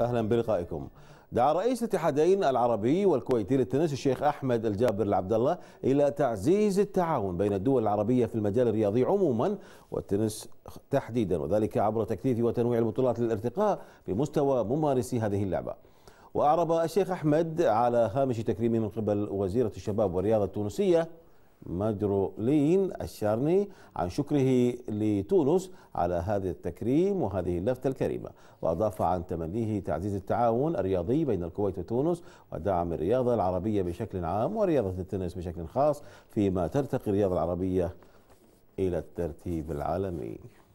أهلا بلقائكم دعا رئيس الاتحادين العربي والكويتي للتنس الشيخ أحمد الجابر العبد الله إلى تعزيز التعاون بين الدول العربية في المجال الرياضي عموما والتنس تحديدا وذلك عبر تكثيف وتنويع البطولات للارتقاء بمستوى ممارسي هذه اللعبة وأعرب الشيخ أحمد على هامش تكريمه من قبل وزيرة الشباب والرياضة التونسية مجرولين الشارني عن شكره لتونس على هذا التكريم وهذه اللفتة الكريمة وأضاف عن تمنيه تعزيز التعاون الرياضي بين الكويت وتونس ودعم الرياضة العربية بشكل عام ورياضة التنس بشكل خاص فيما ترتقي الرياضة العربية إلى الترتيب العالمي